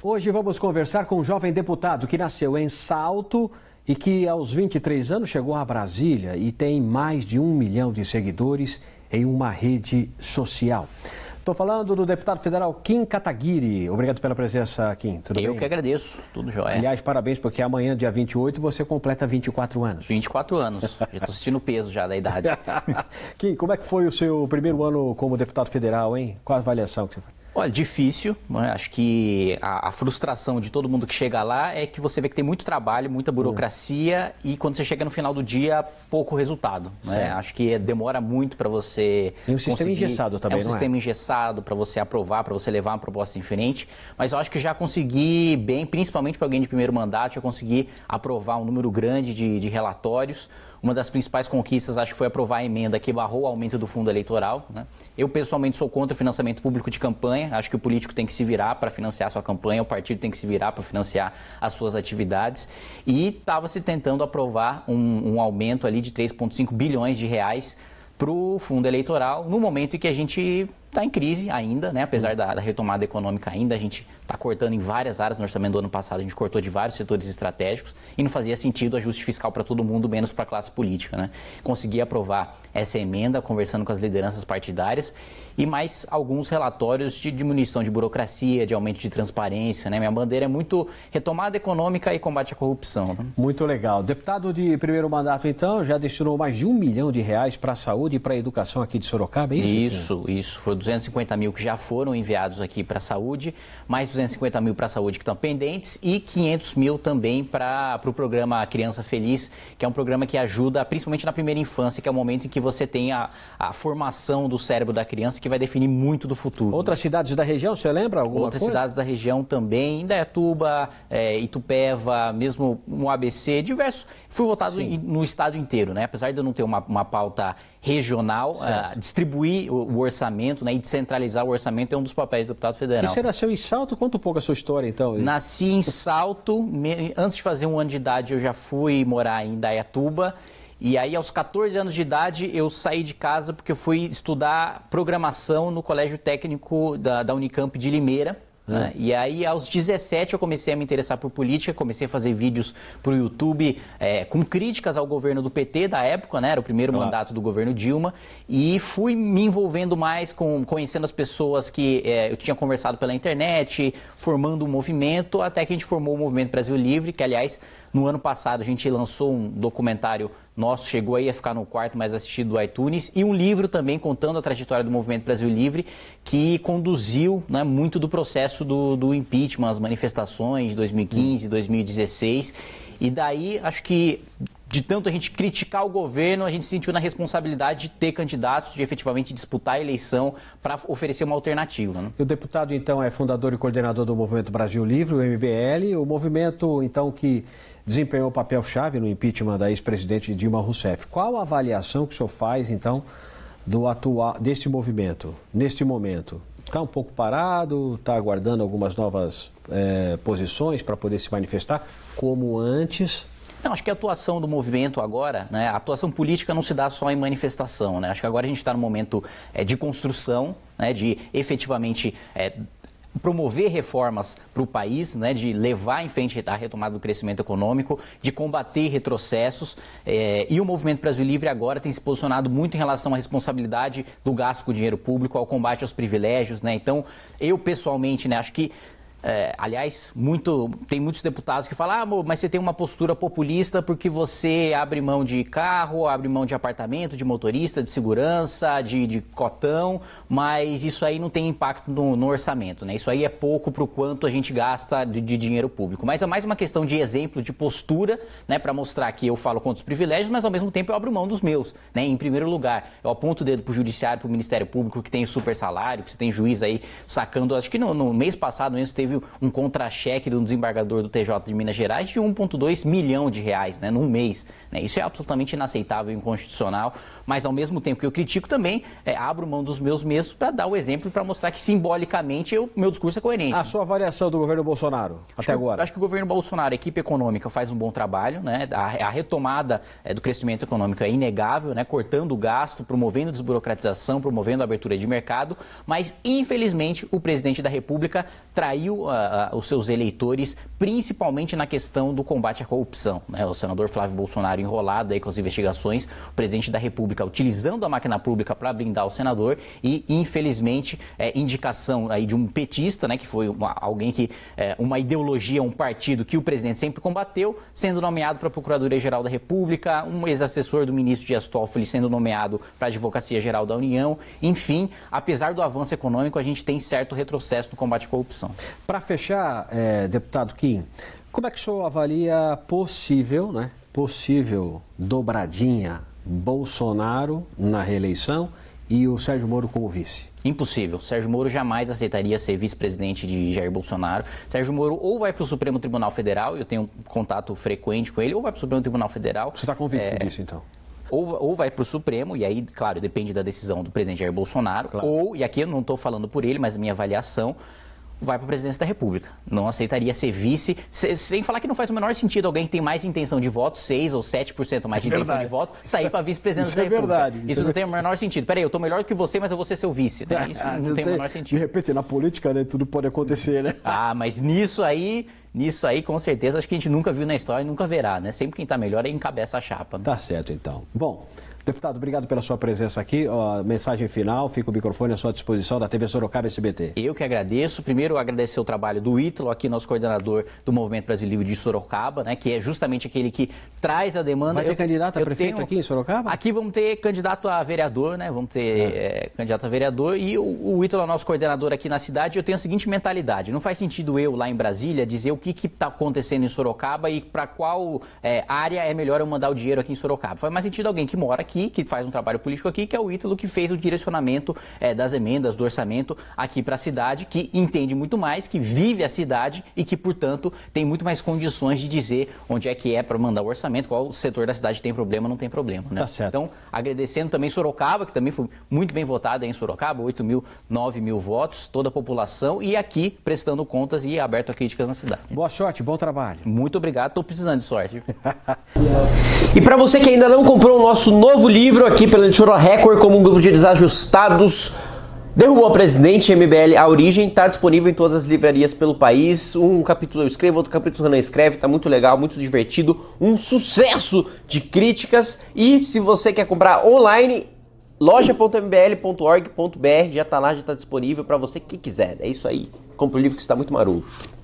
Hoje vamos conversar com um jovem deputado que nasceu em Salto e que aos 23 anos chegou a Brasília e tem mais de um milhão de seguidores em uma rede social. Estou falando do deputado federal Kim Kataguiri. Obrigado pela presença, Kim. Tudo Eu bem? que agradeço. Tudo jóia. Aliás, parabéns, porque amanhã, dia 28, você completa 24 anos. 24 anos. já estou sentindo o peso já da idade. Kim, como é que foi o seu primeiro ano como deputado federal, hein? Qual a avaliação que você fez? Olha, difícil. Né? Acho que a, a, frustração de todo mundo que chega lá é que você vê que tem muito trabalho, muita burocracia e quando você chega no final do dia, pouco resultado. Né? Acho que demora muito para você. E um sistema engessado também, é um não é? sistema é? engessado para você aprovar, para você levar uma proposta em frente. Mas eu acho que já consegui bem, principalmente para alguém de primeiro mandato, já consegui aprovar um número grande de, de relatórios. Uma das principais conquistas, acho que foi aprovar a emenda que barrou o aumento do fundo eleitoral. Né? Eu, pessoalmente, sou contra o financiamento público de campanha. Acho que o político tem que se virar para financiar sua campanha, o partido tem que se virar para financiar as suas atividades. E estava se tentando aprovar um, um aumento ali de 3,5 bilhões de reais para o fundo eleitoral, no momento em que a gente está em crise ainda, né? apesar hum. da, da, retomada econômica ainda, a gente está cortando em várias áreas. No orçamento do ano passado, a gente cortou de vários setores estratégicos e não fazia sentido ajuste fiscal para todo mundo, menos para a classe política. Né? Consegui aprovar essa emenda, conversando com as lideranças partidárias e mais alguns relatórios de diminuição de burocracia, de aumento de transparência. Né? Minha bandeira é muito retomada econômica e combate à corrupção. Né? Muito legal. Deputado de primeiro mandato, então, já destinou mais de um milhão de reais para a saúde e para a educação aqui de Sorocaba, é isso? Isso, isso. Foi 250 mil que já foram enviados aqui para a saúde, mais 250 mil para a saúde que estão pendentes e 500 mil também para o pro programa Criança Feliz, que é um programa que ajuda principalmente na primeira infância, que é o momento em que você tem a, a formação do cérebro da criança, que vai definir muito do futuro. Outras cidades da região, você lembra alguma Outras coisa? cidades da região também, Indaiatuba, é, Itupeva, mesmo no ABC, diversos. Fui votado em, no estado inteiro, né? Apesar de eu não ter uma, uma pauta regional, uh, distribuir o, o, orçamento né, e descentralizar o orçamento é um dos papéis do deputado federal. Você nasceu em Salto? Conta um pouco a sua história, então. Nasci em Salto, me, antes de fazer um ano de idade eu já fui morar em Dayatuba. E aí, aos 14 anos de idade, eu saí de casa porque eu fui estudar programação no Colégio Técnico da, da Unicamp de Limeira. Né? E aí, aos 17, eu comecei a me interessar por política, comecei a fazer vídeos para o YouTube é, com críticas ao governo do PT da época, né? Era o primeiro claro. mandato do governo Dilma. E fui me envolvendo mais com conhecendo as pessoas que é, eu tinha conversado pela internet, formando um movimento, até que a gente formou o Movimento Brasil Livre, que, aliás, no ano passado a gente lançou um documentário nosso chegou aí a ficar no quarto mais assistido do iTunes, e um livro também contando a trajetória do Movimento Brasil Livre, que conduziu né, muito do processo do, do impeachment, as manifestações de 2015, 2016. E daí, acho que de tanto a gente criticar o governo, a gente se sentiu na responsabilidade de ter candidatos, de efetivamente disputar a eleição para oferecer uma alternativa. Né? O deputado, então, é fundador e coordenador do Movimento Brasil Livre, o MBL, o movimento, então, que desempenhou papel-chave no impeachment da ex-presidente Dilma Rousseff. Qual a avaliação que o senhor faz, então, do atual, deste movimento, neste momento? Está um pouco parado, está aguardando algumas novas é, posições para poder se manifestar, como antes então, acho que a atuação do movimento agora, né, a atuação política não se dá só em manifestação. Né? Acho que agora a gente está no momento é, de construção, né, de efetivamente. É, promover reformas para o país, né, de levar em frente a retomada do crescimento econômico, de combater retrocessos. É, e o Movimento Brasil Livre agora tem se posicionado muito em relação à responsabilidade do gasto com o dinheiro público, ao combate aos privilégios. Né? Então, eu pessoalmente né, acho que é, aliás, muito, tem muitos deputados que falam, ah, mas você tem uma postura populista porque você abre mão de carro, abre mão de apartamento, de motorista, de segurança, de, de cotão, mas isso aí não tem impacto no, no orçamento, né? Isso aí é pouco para o quanto a gente gasta de, de, dinheiro público. Mas é mais uma questão de exemplo, de postura, né? Para mostrar que eu falo contra os privilégios, mas ao mesmo tempo eu abro mão dos meus, né? Em primeiro lugar, eu aponto o dedo para o judiciário, para o Ministério Público, que tem super salário, que você tem juiz aí sacando. Acho que no, no mês passado mês teve um contra-cheque de um desembargador do TJ de Minas Gerais de 1,2 milhão de reais né, num mês. Né? Isso é absolutamente inaceitável e inconstitucional, mas ao mesmo tempo que eu critico também, é, abro mão dos meus mesmos para dar o exemplo, para mostrar que simbolicamente o meu discurso é coerente. A sua avaliação do governo Bolsonaro acho até que, agora? Acho que o governo Bolsonaro, a equipe econômica, faz um bom trabalho, né? a, a retomada é, do crescimento econômico é inegável, né? cortando o gasto, promovendo desburocratização, promovendo a abertura de mercado, mas infelizmente o presidente da República traiu os seus eleitores, principalmente na questão do combate à corrupção. Né? O senador Flávio Bolsonaro enrolado aí com as investigações, o presidente da República utilizando a máquina pública para blindar o senador e, infelizmente, é, indicação aí de um petista, né, que foi uma, alguém que é, uma ideologia, um partido que o presidente sempre combateu, sendo nomeado para a Procuradoria-Geral da República, um ex-assessor do ministro Dias Toffoli sendo nomeado para a Advocacia-Geral da União. Enfim, apesar do avanço econômico, a gente tem certo retrocesso no combate à corrupção. Para fechar, é, deputado Kim, como é que o senhor avalia possível, né, possível dobradinha Bolsonaro na reeleição e o Sérgio Moro como vice? Impossível. Sérgio Moro jamais aceitaria ser vice-presidente de Jair Bolsonaro. Sérgio Moro ou vai para o Supremo Tribunal Federal, eu tenho contato frequente com ele, ou vai para o Supremo Tribunal Federal. Você está convicto é... disso, então? ou, vai para o Supremo, e aí, claro, depende da decisão do presidente Jair Bolsonaro, claro. ou, e aqui eu não estou falando por ele, mas minha avaliação, vai para a presidência da República. Não aceitaria ser vice, sem falar que não faz o menor sentido alguém que tem mais intenção de voto, 6 ou 7% mais é de é intenção de voto, sair é- para vice-presidente da é Verdade, isso, isso é não tem o menor sentido. Peraí, eu estou melhor que você, mas eu vou ser seu vice. Né? Isso ah, não, tem o menor sentido. De repente, na política, né, tudo pode acontecer, né? Ah, mas nisso aí nisso aí, com certeza, acho que a gente nunca viu na história e nunca verá, né? Sempre quem está melhor é encabeça a chapa. Né? Tá certo, então. Bom, deputado, obrigado pela sua presença aqui. Ó, mensagem final, fica o microfone à sua disposição da TV Sorocaba SBT. Eu que agradeço. Primeiro, agradecer o trabalho do Ítalo, aqui nosso coordenador do Movimento Brasil Livre de Sorocaba, né? Que é justamente aquele que traz a demanda. Vai ter eu, candidato a prefeito tenho... aqui em Sorocaba? Aqui vamos ter candidato a vereador, né? Vamos ter é. É, candidato a vereador. E o, o Ítalo é nosso coordenador aqui na cidade. Eu tenho a seguinte mentalidade. Não faz sentido eu, lá em Brasília, dizer que está acontecendo em Sorocaba e para qual é, área é melhor eu mandar o dinheiro aqui em Sorocaba. Faz mais sentido alguém que mora aqui, que faz um trabalho político aqui, que é o Ítalo que fez o direcionamento é, das emendas, do orçamento aqui para a cidade, que entende muito mais, que vive a cidade e que, portanto, tem muito mais condições de dizer onde é que é para mandar o orçamento, qual setor da cidade tem problema, não tem problema. Né? Tá certo. Então, agradecendo também Sorocaba, que também foi muito bem votada em Sorocaba, 8 mil, 9 mil votos, toda a população, e aqui prestando contas e aberto a críticas na cidade. Boa sorte, bom trabalho. Muito obrigado, estou precisando de sorte. e para você que ainda não comprou o nosso novo livro aqui pela Editora Record, como um grupo de desajustados, derrubou a presidente, MBL, a origem, está disponível em todas as livrarias pelo país. Um capítulo eu escrevo, outro capítulo eu não escreve, está muito legal, muito divertido, um sucesso de críticas. E se você quer comprar online, loja.mbl.org.br já está lá, já está disponível para você que quiser. É isso aí. Compre o livro que está muito maroto.